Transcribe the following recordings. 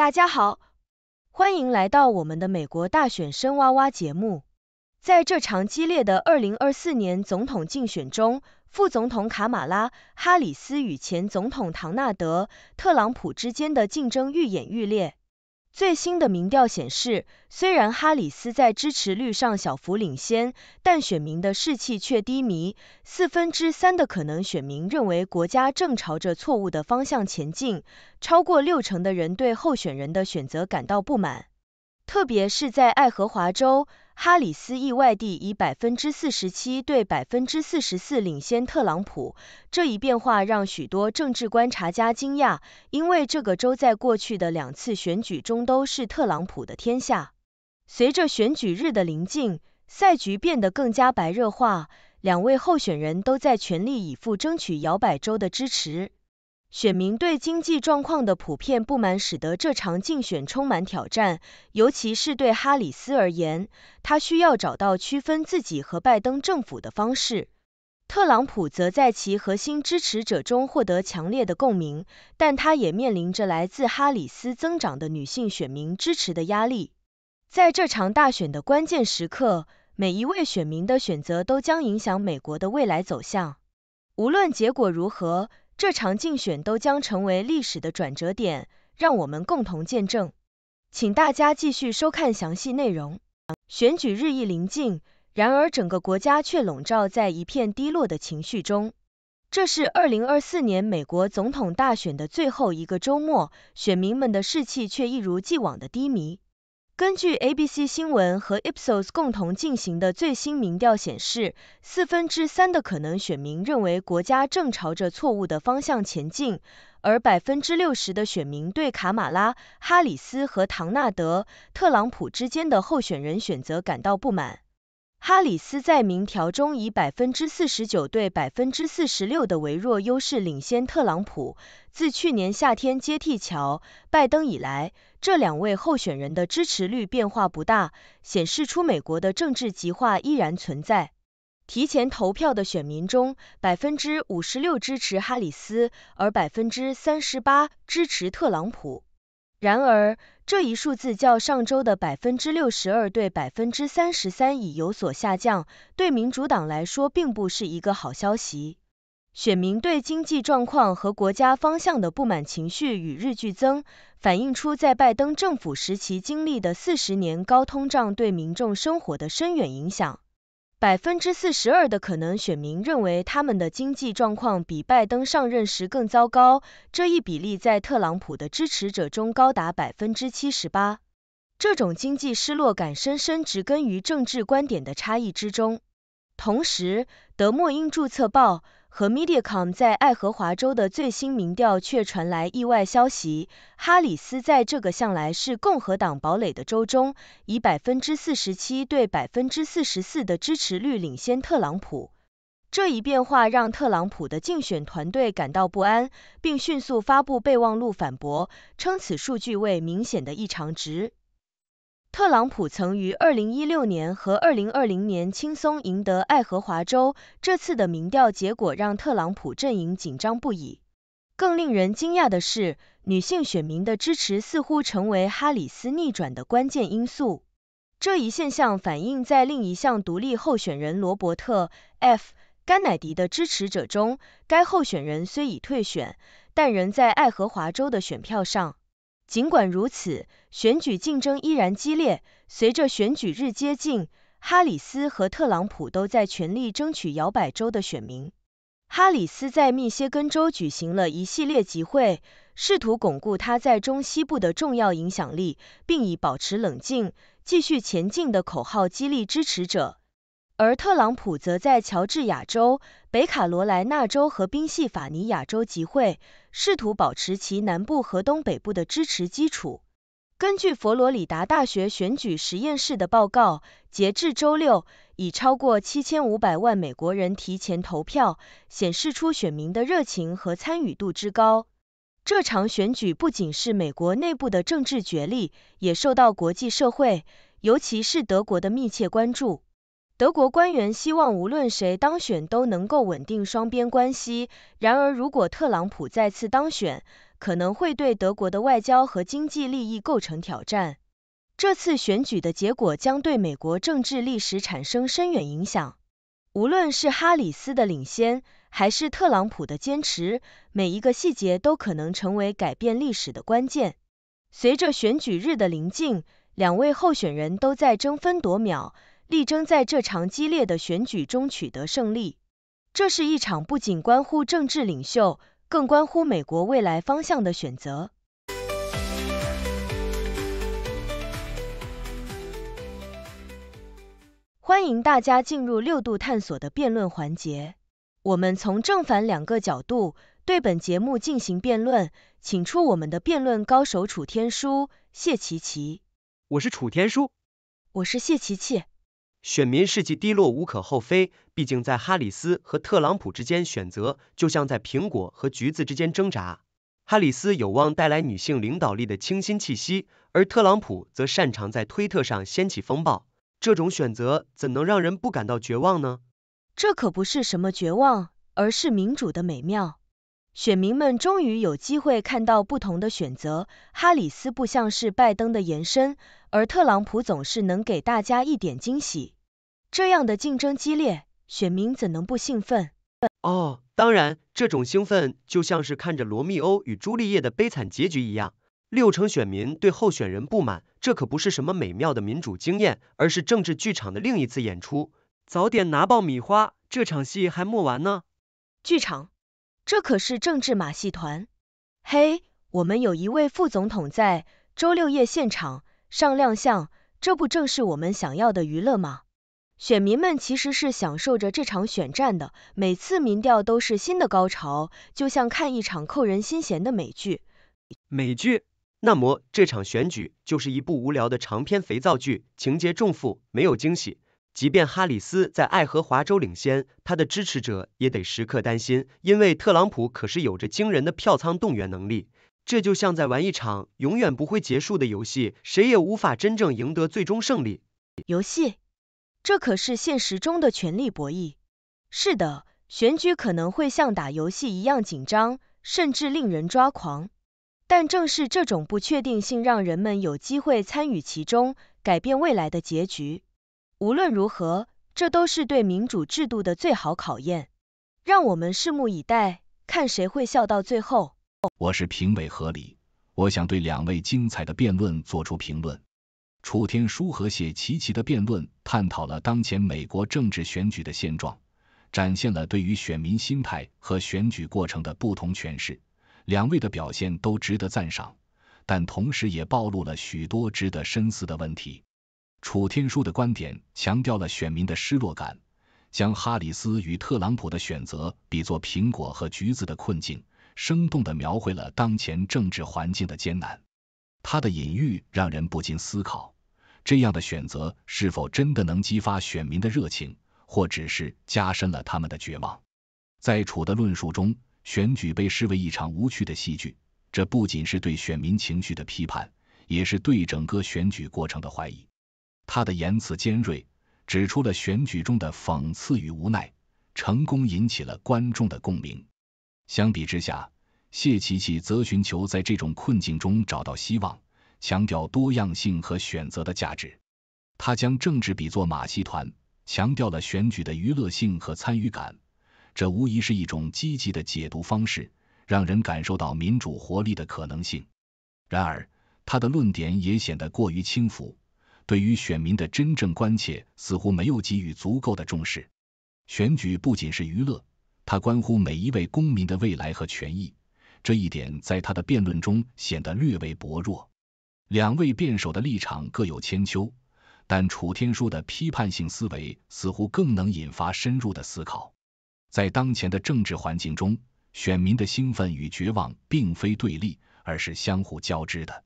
大家好，欢迎来到我们的美国大选深挖挖节目。在这场激烈的2024年总统竞选中，副总统卡马拉·哈里斯与前总统唐纳德·特朗普之间的竞争愈演愈烈。最新的民调显示，虽然哈里斯在支持率上小幅领先，但选民的士气却低迷。四分之三的可能选民认为国家正朝着错误的方向前进，超过六成的人对候选人的选择感到不满，特别是在爱荷华州。哈里斯意外地以百分之四十七对百分之四十四领先特朗普，这一变化让许多政治观察家惊讶，因为这个州在过去的两次选举中都是特朗普的天下。随着选举日的临近，赛局变得更加白热化，两位候选人都在全力以赴争取摇摆州的支持。选民对经济状况的普遍不满使得这场竞选充满挑战，尤其是对哈里斯而言，他需要找到区分自己和拜登政府的方式。特朗普则在其核心支持者中获得强烈的共鸣，但他也面临着来自哈里斯增长的女性选民支持的压力。在这场大选的关键时刻，每一位选民的选择都将影响美国的未来走向。无论结果如何。这场竞选都将成为历史的转折点，让我们共同见证。请大家继续收看详细内容。选举日益临近，然而整个国家却笼罩在一片低落的情绪中。这是2024年美国总统大选的最后一个周末，选民们的士气却一如既往的低迷。根据 ABC 新闻和 Ipsos 共同进行的最新民调显示，四分之三的可能选民认为国家正朝着错误的方向前进，而百分之六十的选民对卡马拉、哈里斯和唐纳德·特朗普之间的候选人选择感到不满。哈里斯在民调中以百分之四十九对百分之四十六的微弱优势领先特朗普。自去年夏天接替乔·拜登以来，这两位候选人的支持率变化不大，显示出美国的政治极化依然存在。提前投票的选民中，百分之五十六支持哈里斯，而百分之三十八支持特朗普。然而，这一数字较上周的百分之六十二对百分之三十三已有所下降，对民主党来说并不是一个好消息。选民对经济状况和国家方向的不满情绪与日俱增，反映出在拜登政府时期经历的四十年高通胀对民众生活的深远影响。百分之四十二的可能选民认为他们的经济状况比拜登上任时更糟糕，这一比例在特朗普的支持者中高达百分之七十八。这种经济失落感深深植根于政治观点的差异之中。同时，《德莫因注册报》。和 MediaCom 在爱荷华州的最新民调却传来意外消息：哈里斯在这个向来是共和党堡垒的州中，以百分之四十七对百分之四十四的支持率领先特朗普。这一变化让特朗普的竞选团队感到不安，并迅速发布备忘录反驳，称此数据为明显的异常值。特朗普曾于2016年和2020年轻松赢得爱荷华州，这次的民调结果让特朗普阵营紧张不已。更令人惊讶的是，女性选民的支持似乎成为哈里斯逆转的关键因素。这一现象反映在另一项独立候选人罗伯特 ·F· 甘乃迪的支持者中。该候选人虽已退选，但仍在爱荷华州的选票上。尽管如此，选举竞争依然激烈。随着选举日接近，哈里斯和特朗普都在全力争取摇摆州的选民。哈里斯在密歇根州举行了一系列集会，试图巩固他在中西部的重要影响力，并以“保持冷静，继续前进”的口号激励支持者。而特朗普则在乔治亚州、北卡罗来纳州和宾夕法尼亚州集会，试图保持其南部和东北部的支持基础。根据佛罗里达大学选举实验室的报告，截至周六，已超过七千五百万美国人提前投票，显示出选民的热情和参与度之高。这场选举不仅是美国内部的政治角力，也受到国际社会，尤其是德国的密切关注。德国官员希望无论谁当选都能够稳定双边关系。然而，如果特朗普再次当选，可能会对德国的外交和经济利益构成挑战。这次选举的结果将对美国政治历史产生深远影响。无论是哈里斯的领先，还是特朗普的坚持，每一个细节都可能成为改变历史的关键。随着选举日的临近，两位候选人都在争分夺秒。力争在这场激烈的选举中取得胜利。这是一场不仅关乎政治领袖，更关乎美国未来方向的选择。欢迎大家进入六度探索的辩论环节。我们从正反两个角度对本节目进行辩论，请出我们的辩论高手楚天舒、谢琪琪。我是楚天舒。我是谢琪琪。选民士气低落无可厚非，毕竟在哈里斯和特朗普之间选择，就像在苹果和橘子之间挣扎。哈里斯有望带来女性领导力的清新气息，而特朗普则擅长在推特上掀起风暴。这种选择怎能让人不感到绝望呢？这可不是什么绝望，而是民主的美妙。选民们终于有机会看到不同的选择，哈里斯不像是拜登的延伸，而特朗普总是能给大家一点惊喜。这样的竞争激烈，选民怎能不兴奋？哦，当然，这种兴奋就像是看着罗密欧与朱丽叶的悲惨结局一样。六成选民对候选人不满，这可不是什么美妙的民主经验，而是政治剧场的另一次演出。早点拿爆米花，这场戏还没完呢。剧场。这可是政治马戏团，嘿，我们有一位副总统在周六夜现场上亮相，这不正是我们想要的娱乐吗？选民们其实是享受着这场选战的，每次民调都是新的高潮，就像看一场扣人心弦的美剧。美剧？那么这场选举就是一部无聊的长篇肥皂剧，情节重复，没有惊喜。即便哈里斯在爱荷华州领先，他的支持者也得时刻担心，因为特朗普可是有着惊人的票仓动员能力。这就像在玩一场永远不会结束的游戏，谁也无法真正赢得最终胜利。游戏？这可是现实中的权力博弈。是的，选举可能会像打游戏一样紧张，甚至令人抓狂。但正是这种不确定性，让人们有机会参与其中，改变未来的结局。无论如何，这都是对民主制度的最好考验。让我们拭目以待，看谁会笑到最后。我是评委何理，我想对两位精彩的辩论做出评论。楚天舒和谢琪琪的辩论探讨了当前美国政治选举的现状，展现了对于选民心态和选举过程的不同诠释。两位的表现都值得赞赏，但同时也暴露了许多值得深思的问题。楚天舒的观点强调了选民的失落感，将哈里斯与特朗普的选择比作苹果和橘子的困境，生动地描绘了当前政治环境的艰难。他的隐喻让人不禁思考：这样的选择是否真的能激发选民的热情，或只是加深了他们的绝望？在楚的论述中，选举被视为一场无趣的戏剧，这不仅是对选民情绪的批判，也是对整个选举过程的怀疑。他的言辞尖锐，指出了选举中的讽刺与无奈，成功引起了观众的共鸣。相比之下，谢琪琪则寻求在这种困境中找到希望，强调多样性和选择的价值。他将政治比作马戏团，强调了选举的娱乐性和参与感，这无疑是一种积极的解读方式，让人感受到民主活力的可能性。然而，他的论点也显得过于轻浮。对于选民的真正关切似乎没有给予足够的重视。选举不仅是娱乐，它关乎每一位公民的未来和权益。这一点在他的辩论中显得略微薄弱。两位辩手的立场各有千秋，但楚天舒的批判性思维似乎更能引发深入的思考。在当前的政治环境中，选民的兴奋与绝望并非对立，而是相互交织的。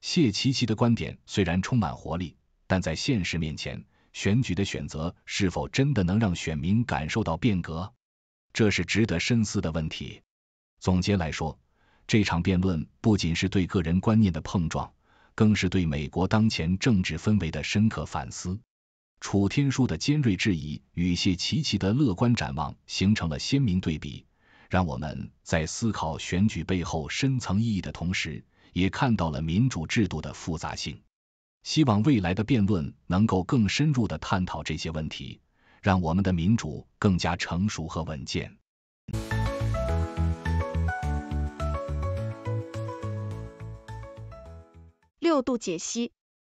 谢奇奇的观点虽然充满活力。但在现实面前，选举的选择是否真的能让选民感受到变革？这是值得深思的问题。总结来说，这场辩论不仅是对个人观念的碰撞，更是对美国当前政治氛围的深刻反思。楚天舒的尖锐质疑与谢奇奇的乐观展望形成了鲜明对比，让我们在思考选举背后深层意义的同时，也看到了民主制度的复杂性。希望未来的辩论能够更深入的探讨这些问题，让我们的民主更加成熟和稳健。六度解析，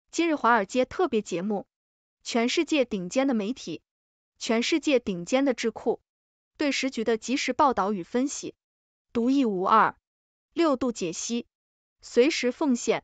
今日华尔街特别节目，全世界顶尖的媒体，全世界顶尖的智库对时局的及时报道与分析，独一无二。六度解析，随时奉献。